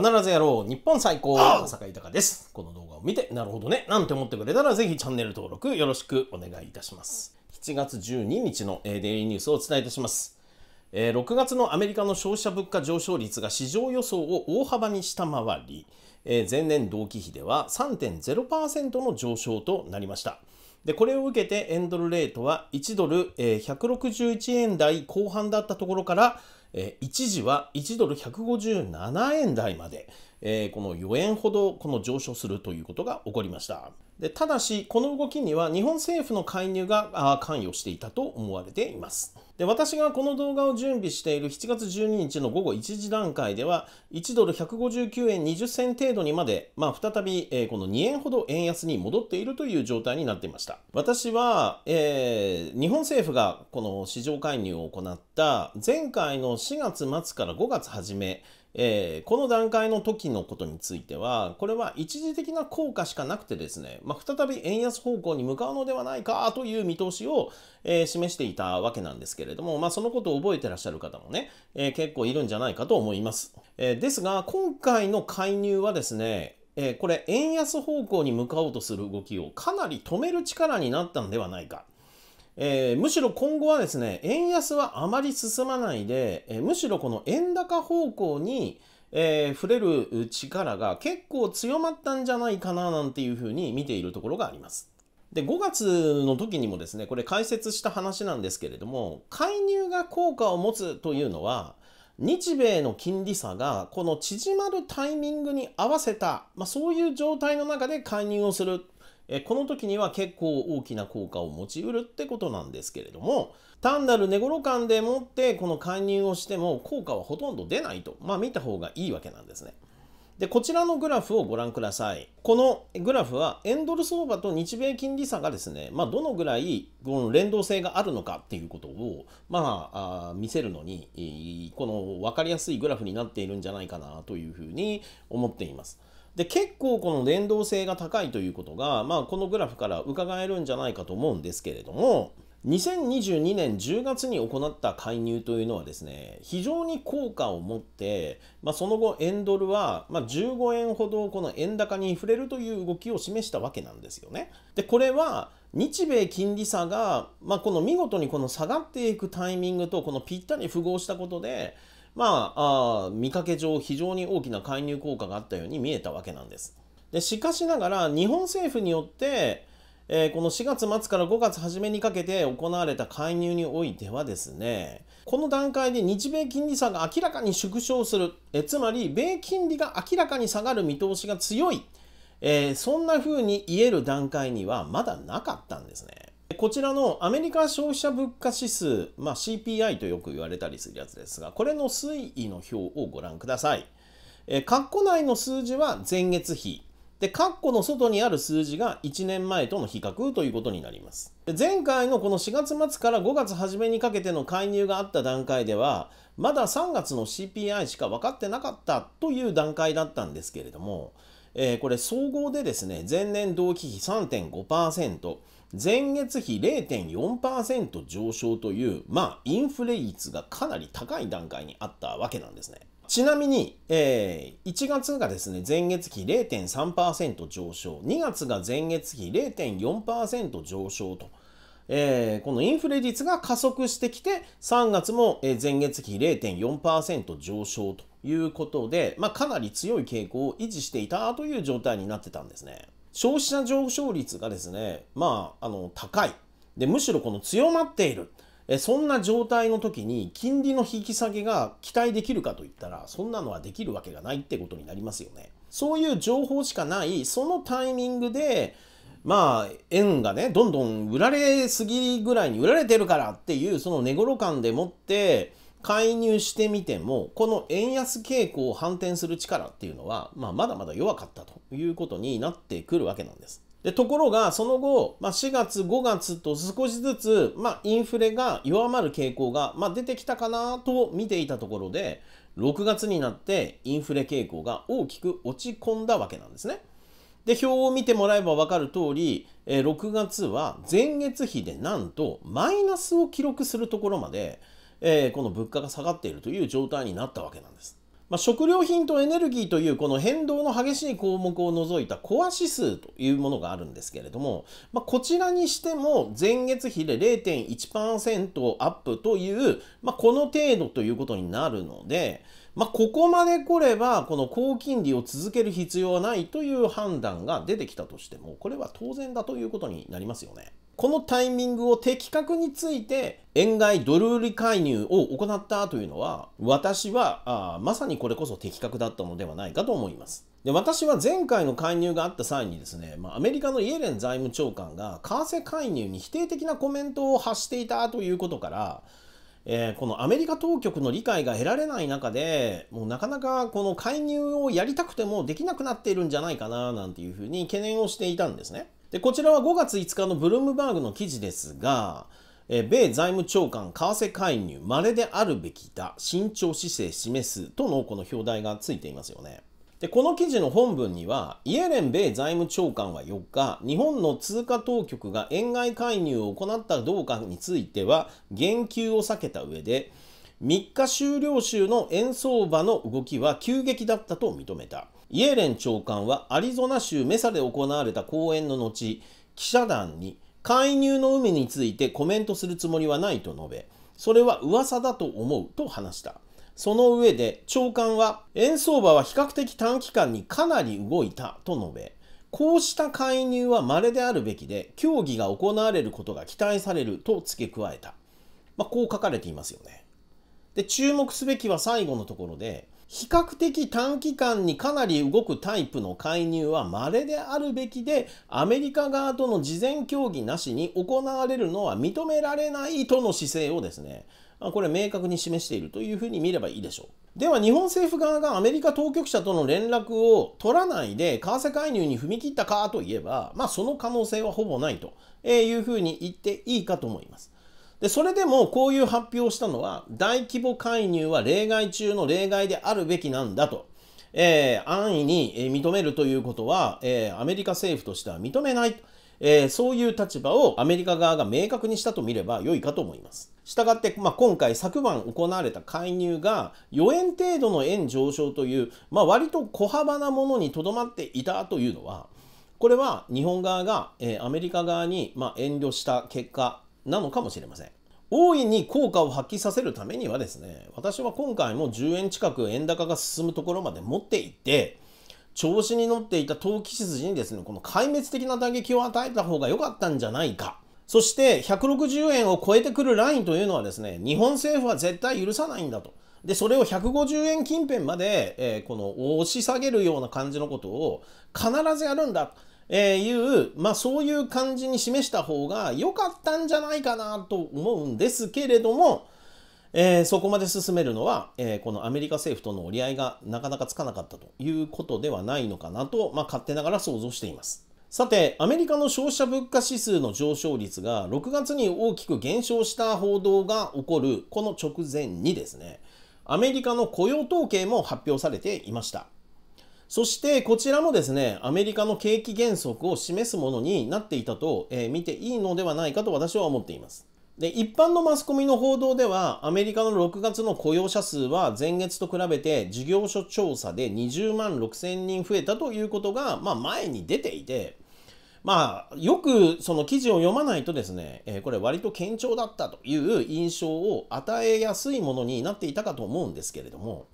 必ずやろう日本最高坂井隆ですこの動画を見てなるほどねなんて思ってくれたらぜひチャンネル登録よろしくお願いいたします7月12日の、えー、デイリーニュースをお伝えいたしますえー、6月のアメリカの消費者物価上昇率が市場予想を大幅に下回り、えー、前年同期比では3.0%の上昇となりましたでこれを受けてエンドルレートは1ドル、えー、161円台後半だったところから一時は1ドル157円台まで、えー、この4円ほどこの上昇するということが起こりました。でただし、この動きには日本政府の介入が関与していたと思われています。で私がこの動画を準備している7月12日の午後1時段階では、1ドル159円20銭程度にまで、まあ、再び、えー、この2円ほど円安に戻っているという状態になっていました。私は、えー、日本政府がこの市場介入を行った前回の4月末から5月初め、えー、この段階の時のことについては、これは一時的な効果しかなくてですね、まあ、再び円安方向に向かうのではないかという見通しを、えー、示していたわけなんですけれども、まあ、そのことを覚えてらっしゃる方もね、えー、結構いるんじゃないかと思います。えですが、今回の介入はですね、えこれ、円安方向に向かおうとする動きをかなり止める力になったんではないか。えー、むしろ今後はですね、円安はあまり進まないで、えー、むしろこの円高方向に、えー、触れる力が結構強まったんじゃないかななんていうふうに見ているところがあります。で5月の時にもですねこれ解説した話なんですけれども介入が効果を持つというのは日米の金利差がこの縮まるタイミングに合わせた、まあ、そういう状態の中で介入をするえこの時には結構大きな効果を持ちうるってことなんですけれども単なる寝頃感でもってこの介入をしても効果はほとんど出ないとまあ見た方がいいわけなんですね。でこちらのグラフをご覧ください。このグラフは円ドル相場と日米金利差がですね、まあ、どのぐらいこの連動性があるのかっていうことを、まあ、あ見せるのに、この分かりやすいグラフになっているんじゃないかなというふうに思っています。で結構この連動性が高いということが、まあ、このグラフから伺えるんじゃないかと思うんですけれども2022年10月に行った介入というのはですね非常に効果を持って、まあ、その後円ドルは、まあ、15円ほどこの円高に触れるという動きを示したわけなんですよね。でこれは日米金利差が、まあ、この見事にこの下がっていくタイミングとこのぴったり符合したことでまあ、あ見かけ上非常に大きな介入効果があったように見えたわけなんです。でしかしながら日本政府によって、えー、この4月末から5月初めにかけて行われた介入においてはですねこの段階で日米金利差が明らかに縮小するえつまり米金利が明らかに下がる見通しが強い、えー、そんな風に言える段階にはまだなかったんですね。こちらのアメリカ消費者物価指数、まあ、CPI とよく言われたりするやつですが、これの推移の表をご覧ください。括弧内の数字は前月比。で、括弧の外にある数字が1年前との比較ということになります。前回のこの4月末から5月初めにかけての介入があった段階では、まだ3月の CPI しか分かってなかったという段階だったんですけれども、えー、これ総合でですね、前年同期比3.5%、前月比0.4%上昇という、まあ、インフレ率がかなり高い段階にあったわけなんですね。ちなみに、えー、1月がですね、前月比0.3%上昇、2月が前月比0.4%上昇と、えー、このインフレ率が加速してきて、3月も前月比0.4%上昇ということで、まあ、かなり強い傾向を維持していたという状態になってたんですね。消費者上昇率がですね、まあ、あの、高い。で、むしろこの強まっている。えそんな状態の時に金利の引き下げが期待できるかといったらそんなのはできるわけがないってことになりますよね。そういう情報しかないそのタイミングでまあ円がねどんどん売られすぎぐらいに売られてるからっていうその値頃感でもって介入してみてもこの円安傾向を反転する力っていうのは、まあ、まだまだ弱かったということになってくるわけなんです。でところがその後、まあ、4月5月と少しずつ、まあ、インフレが弱まる傾向が、まあ、出てきたかなと見ていたところで6月になってインフレ傾向が大きく落ち込んだわけなんですね。で表を見てもらえば分かる通り、6月は前月比でなんとマイナスを記録するところまでえー、この物価が下がっているという状態になったわけなんです。まあ、食料品とエネルギーというこの変動の激しい項目を除いたコア指数というものがあるんですけれども、まあ、こちらにしても前月比で0.1%アップという、まあ、この程度ということになるので、まあ、ここまで来ればこの高金利を続ける必要はないという判断が出てきたとしてもこれは当然だということになりますよね。このタイミングを的確について円買いドル売り介入を行ったというのは私はあまさにこれこそ的確だったのではないかと思います。で私は前回の介入があった際にですね、まあ、アメリカのイエレン財務長官が為替介入に否定的なコメントを発していたということからえー、このアメリカ当局の理解が得られない中でもうなかなかこの介入をやりたくてもできなくなっているんじゃないかななんていうふうに懸念をしていたんですね。でこちらは5月5日のブルームバーグの記事ですが、え米財務長官為替介入稀であるべきだ慎重姿勢示すとのこの表題がついていますよね。でこの記事の本文にはイエレン米財務長官は4日日本の通貨当局が円買い介入を行ったかどうかについては言及を避けた上で3日終了週の円相場の動きは急激だったと認めた。イエレン長官はアリゾナ州メサで行われた講演の後、記者団に介入の有無についてコメントするつもりはないと述べ、それは噂だと思うと話した。その上で長官は円相場は比較的短期間にかなり動いたと述べ、こうした介入は稀であるべきで、協議が行われることが期待されると付け加えた。まあ、こう書かれていますよね。で、注目すべきは最後のところで、比較的短期間にかなり動くタイプの介入は稀であるべきでアメリカ側との事前協議なしに行われるのは認められないとの姿勢をですねこれ明確に示しているというふうに見ればいいでしょう。では日本政府側がアメリカ当局者との連絡を取らないで為替介入に踏み切ったかといえば、まあ、その可能性はほぼないというふうに言っていいかと思います。でそれでもこういう発表をしたのは大規模介入は例外中の例外であるべきなんだと、えー、安易に認めるということは、えー、アメリカ政府としては認めない、えー、そういう立場をアメリカ側が明確にしたと見れば良いかと思います。したがって、まあ、今回昨晩行われた介入が4円程度の円上昇という、まあ、割と小幅なものにとどまっていたというのはこれは日本側が、えー、アメリカ側に、まあ、遠慮した結果なのかもしれません。大いに効果を発揮させるためにはですね、私は今回も10円近く円高が進むところまで持っていって、調子に乗っていた投機筋にですね、この壊滅的な打撃を与えた方が良かったんじゃないか。そして160円を超えてくるラインというのはですね、日本政府は絶対許さないんだと。で、それを150円近辺まで、えー、この押し下げるような感じのことを必ずやるんだ。えー、いう、まあそういう感じに示した方が良かったんじゃないかなと思うんですけれども、えー、そこまで進めるのは、えー、このアメリカ政府との折り合いがなかなかつかなかったということではないのかなと、まあ、勝手ながら想像しています。さて、アメリカの消費者物価指数の上昇率が6月に大きく減少した報道が起こるこの直前にですね、アメリカの雇用統計も発表されていました。そしてこちらもですね、アメリカの景気減速を示すものになっていたと、えー、見ていいのではないかと私は思っています。で、一般のマスコミの報道では、アメリカの6月の雇用者数は前月と比べて事業所調査で20万6千人増えたということが、まあ前に出ていて、まあ、よくその記事を読まないとですね、えー、これ割と堅調だったという印象を与えやすいものになっていたかと思うんですけれども、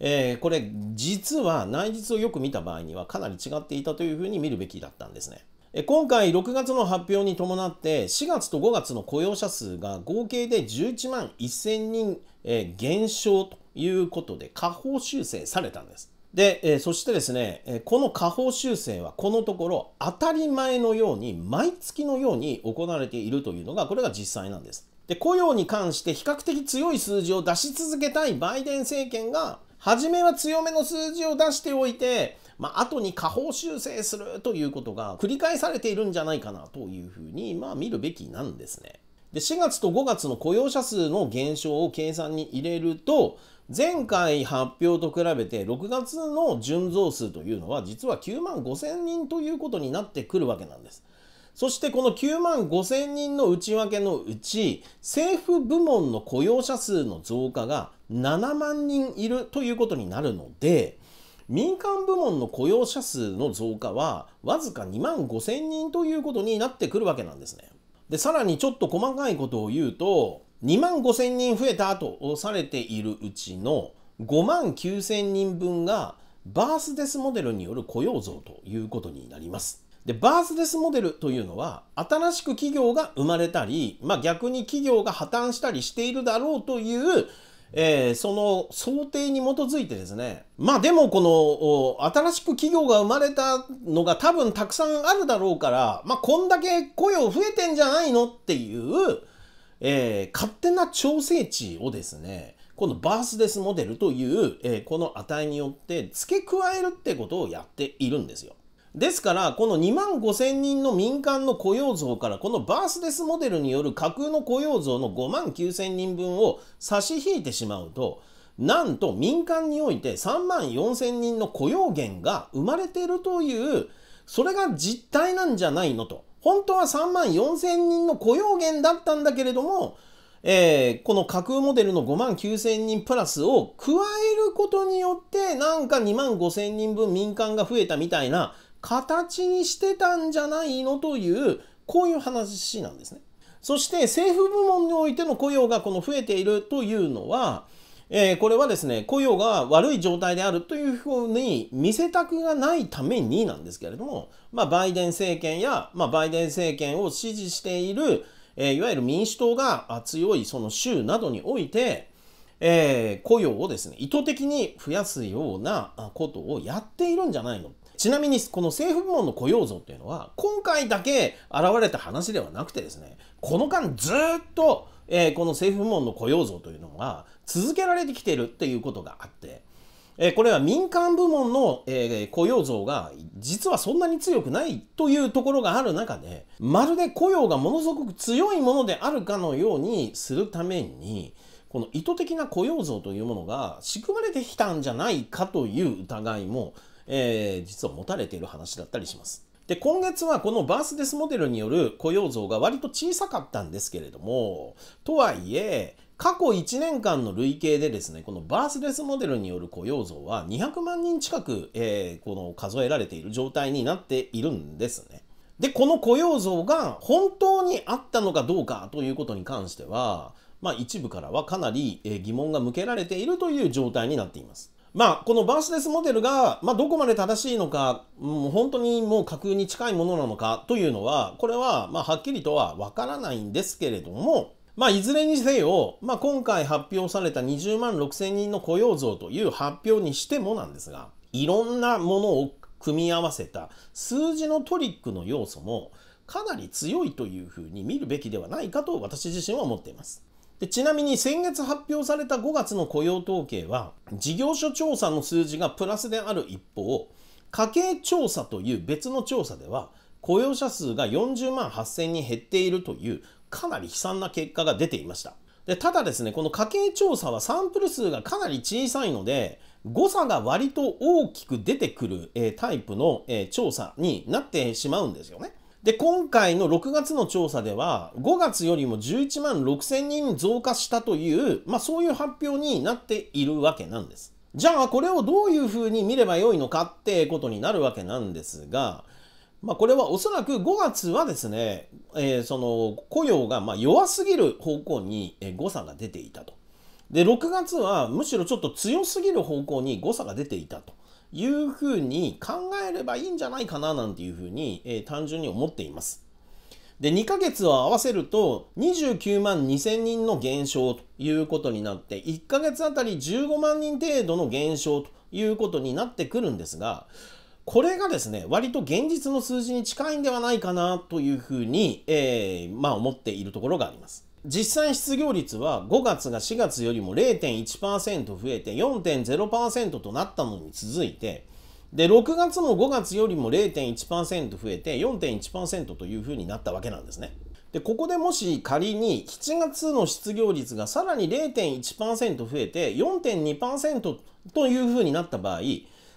えー、これ実は内実をよく見た場合にはかなり違っていたというふうに見るべきだったんですね。今回6月の発表に伴って4月と5月の雇用者数が合計で11万1000人、え減少ということで下方修正されたんです。で、えそしてですね、えこの下方修正はこのところ当たり前のように毎月のように行われているというのがこれが実際なんです。で雇用に関して比較的強い数字を出し続けたいバイデン政権が初めは強めの数字を出しておいて、まあ、後に下方修正するということが繰り返されているんじゃないかなというふうに、まあ、見るべきなんですね。で、4月と5月の雇用者数の減少を計算に入れると、前回発表と比べて6月の純増数というのは実は9万5000人ということになってくるわけなんです。そしてこの9万5000人の内訳のうち政府部門の雇用者数の増加が7万人いるということになるので民間部門の雇用者数の増加はわずか2万5千人ということになってくるわけなんですね。でさらにちょっと細かいことを言うと2万5千人増えたとされているうちの5万9千人分がバースデスモデルによる雇用増ということになります。でバースデスモデルというのは新しく企業が生まれたり、まあ、逆に企業が破綻したりしているだろうというえー、その想定に基づいてですねまあでもこの新しく企業が生まれたのが多分たくさんあるだろうからまあこんだけ雇用増えてんじゃないのっていう、えー、勝手な調整値をですねこのバースデスモデルという、えー、この値によって付け加えるってことをやっているんですよ。ですからこの2万5000人の民間の雇用増からこのバースデスモデルによる架空の雇用増の5万9000人分を差し引いてしまうとなんと民間において3万4000人の雇用源が生まれているというそれが実態なんじゃないのと本当は3万4000人の雇用源だったんだけれどもえー、この架空モデルの5万9000人プラスを加えることによってなんか2万5000人分民間が増えたみたいな形にしてたんじゃないのというこういう話なんですね。そして政府部門においての雇用がこの増えているというのは、えー、これはですね雇用が悪い状態であるというふうに見せたくがないためになんですけれども、まあ、バイデン政権や、まあ、バイデン政権を支持している、えー、いわゆる民主党が強いその州などにおいて、えー、雇用をですね意図的に増やすようなことをやっているんじゃないのちなみにこの政府部門の雇用像っていうのは今回だけ現れた話ではなくてですねこの間ずっと、えー、この政府部門の雇用像というのが続けられてきてるっていうことがあって。えこれは民間部門の、え雇用像が実はそんなに強くないというところがある中でまるで雇用がものすごく強いものであるかのようにするためにこの意図的な雇用像というものが仕組まれてきたんじゃないかという疑いもえー、実は持たれている話だったりします。で、今月はこのバースデスモデルによる雇用増が割と小さかったんですけれども、とはいえ、過去1年間の累計でですね、このバースデスモデルによる雇用増は200万人近く、えー、この数えられている状態になっているんですね。で、この雇用増が本当にあったのかどうかということに関しては、まあ一部からはかなり疑問が向けられているという状態になっています。まあ、このバースレスモデルが、まあ、どこまで正しいのか、本当にもう架空に近いものなのかというのは、これは、まあ、はっきりとはわからないんですけれども、まあ、いずれにせよ、まあ、今回発表された20万6千人の雇用増という発表にしてもなんですが、いろんなものを組み合わせた数字のトリックの要素もかなり強いというふうに見るべきではないかと私自身は思っています。でちなみに先月発表された5月の雇用統計は事業所調査の数字がプラスである一方家計調査という別の調査では雇用者数が40万8000人減っているというかなり悲惨な結果が出ていましたでただですねこの家計調査はサンプル数がかなり小さいので誤差が割と大きく出てくる、えー、タイプの、えー、調査になってしまうんですよねで、今回の6月の調査では、5月よりも11万6000人増加したという、まあそういう発表になっているわけなんです。じゃあこれをどういうふうに見ればよいのかってことになるわけなんですが、まあこれはおそらく5月はですね、えー、その雇用がま弱すぎる方向に誤差が出ていたと。で、6月はむしろちょっと強すぎる方向に誤差が出ていたと。いうふうに考えればいいんじゃないかななんていうふうに、えー、単純に思っています。で、2ヶ月を合わせると29万2000人の減少ということになって、1ヶ月あたり15万人程度の減少ということになってくるんですが、これがですね、割と現実の数字に近いんではないかなというふうに、えー、まあ思っているところがあります。実際失業率は5月が4月よりも0.1%増えて4.0%となったのに続いてで6月も5月よりも0.1%増えて4.1%というふうになったわけなんですね。でここでもし仮に7月の失業率がさらに0.1%増えて4.2%というふうになった場合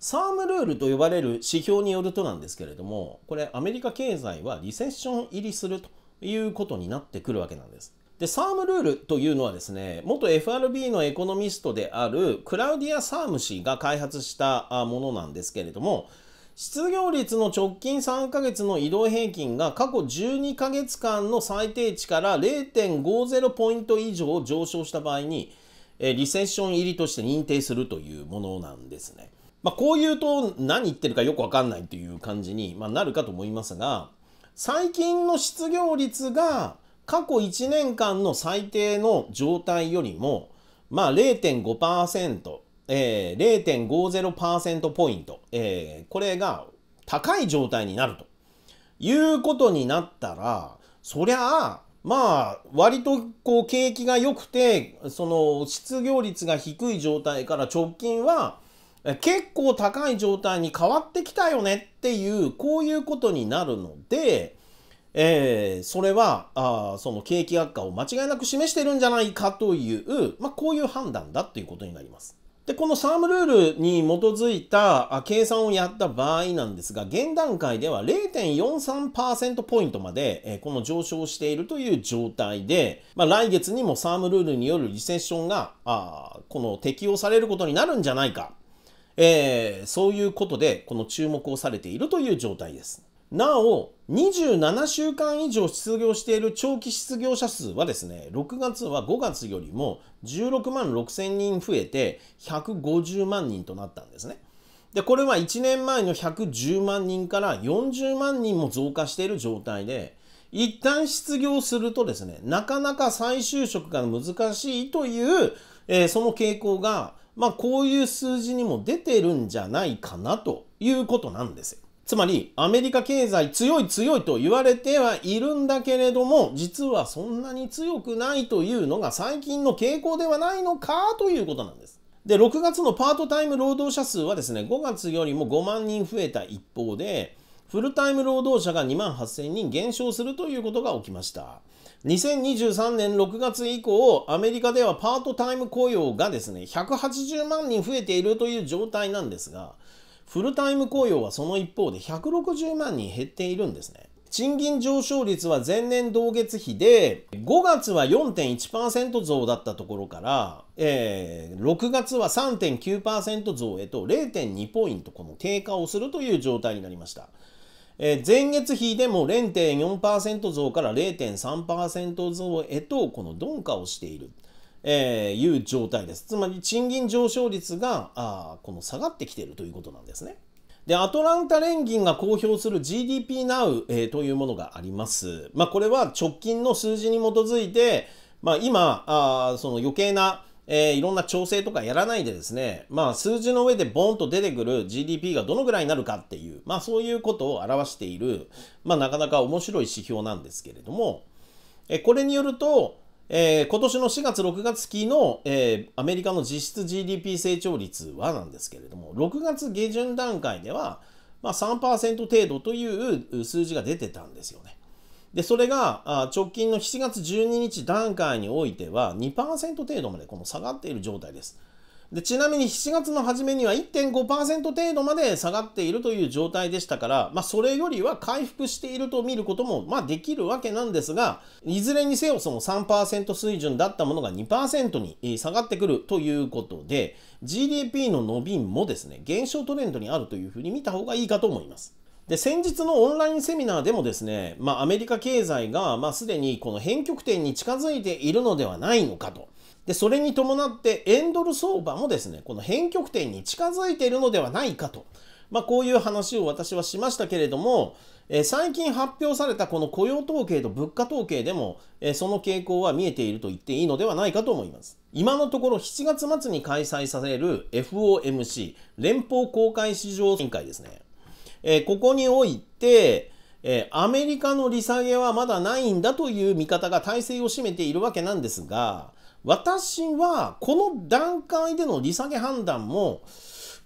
サームルールと呼ばれる指標によるとなんですけれどもこれアメリカ経済はリセッション入りするということになってくるわけなんです。で、サームルールというのはですね、元 FRB のエコノミストであるクラウディア・サーム氏が開発したものなんですけれども、失業率の直近3ヶ月の移動平均が過去12ヶ月間の最低値から0.50ポイント以上上昇した場合に、リセッション入りとして認定するというものなんですね。まあ、こういうと何言ってるかよくわかんないという感じに、まなるかと思いますが、最近の失業率が過去1年間の最低の状態よりも、まあ0.5%、えー、0.50%ポイント、えー、これが高い状態になるということになったら、そりゃあ、まあ、割とこう景気が良くて、その失業率が低い状態から直近は結構高い状態に変わってきたよねっていう、こういうことになるので、えー、それはあその景気悪化を間違いなく示してるんじゃないかという、まあ、こういう判断だということになります。で、このサームルールに基づいた計算をやった場合なんですが、現段階では0.43%ポイントまで、この上昇しているという状態で、まあ、来月にもサームルールによるリセッションが、あこの適用されることになるんじゃないか、えー、そういうことで、この注目をされているという状態です。なお、27週間以上失業している長期失業者数はですね、6月は5月よりも16万6千人増えて150万人となったんですね。で、これは1年前の110万人から40万人も増加している状態で、一旦失業するとですね、なかなか再就職が難しいという、えー、その傾向が、まあこういう数字にも出てるんじゃないかなということなんですよ。つまりアメリカ経済強い強いと言われてはいるんだけれども実はそんなに強くないというのが最近の傾向ではないのかということなんです。で6月のパートタイム労働者数はですね5月よりも5万人増えた一方でフルタイム労働者が2万8000人減少するということが起きました2023年6月以降アメリカではパートタイム雇用がですね180万人増えているという状態なんですがフルタイム雇用はその一方で160万人減っているんですね。賃金上昇率は前年同月比で5月は4.1%増だったところから、えー、6月は3.9%増へと0.2ポイントこの低下をするという状態になりました。えー、前月比でも0.4%増から0.3%増へとこの鈍化をしている。えー、いう状態です。つまり賃金上昇率があこの下がってきているということなんですね。で、アトランタ連銀が公表する GDP Now、えー、というものがあります。まあ、これは直近の数字に基づいて、まあ、今、あその余計な、えー、いろんな調整とかやらないでですね、まあ、数字の上でボーンと出てくる GDP がどのぐらいになるかっていう、まあ、そういうことを表している、まあ、なかなか面白い指標なんですけれども、えこれによると、えー、今年の4月6月期の、えー、アメリカの実質 GDP 成長率はなんですけれども6月下旬段階では、まあ、3%程度という数字が出てたんですよね。でそれが直近の7月12日段階においては2%程度までこの下がっている状態です。でちなみに7月の初めには1.5%程度まで下がっているという状態でしたから、まあ、それよりは回復していると見ることも、まあ、できるわけなんですがいずれにせよその3%水準だったものが2%に下がってくるということで GDP の伸びもですね減少トレンドにあるというふうに見た方がいいかと思います。で先日のオンラインセミナーでもですね、まあ、アメリカ経済が、まあ、すでにこの変局点に近づいているのではないのかと。で、それに伴って円ドル相場もですね、この変極点に近づいているのではないかと。まあ、こういう話を私はしましたけれども、えー、最近発表されたこの雇用統計と物価統計でも、えー、その傾向は見えていると言っていいのではないかと思います。今のところ7月末に開催される FOMC、連邦公開市場委員会ですね。えー、ここにおいて、えアメリカの利下げはまだないんだという見方が体制を占めているわけなんですが、私はこの段階での利下げ判断も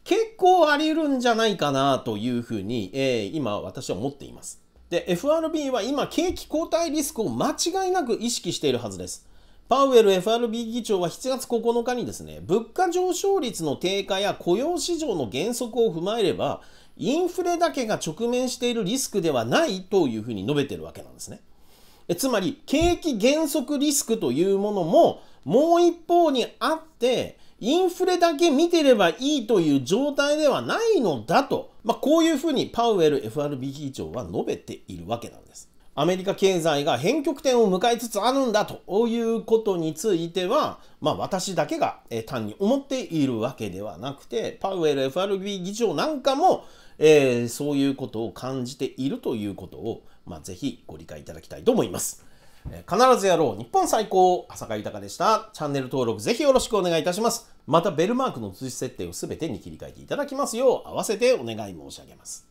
結構あり得るんじゃないかなというふうに、えー、今私は思っています。で、FRB は今景気後退リスクを間違いなく意識しているはずです。パウエル FRB 議長は7月9日にですね、物価上昇率の低下や雇用市場の減速を踏まえれば、インフレだけが直面しているリスクではないというふうに述べてるわけなんですね。えつまり、景気減速リスクというものももう一方にあってインフレだけ見てればいいという状態ではないのだと、まあ、こういうふうにパウエル FRB 議長は述べているわけなんです。アメリカ経済が変局点を迎えつつあるんだということについては、まあ、私だけが単に思っているわけではなくてパウエル FRB 議長なんかも、えー、そういうことを感じているということを、まあ、ぜひご理解いただきたいと思います。必ずやろう日本最高浅香豊でしたチャンネル登録ぜひよろしくお願いいたしますまたベルマークの通知設定を全てに切り替えていただきますよう合わせてお願い申し上げます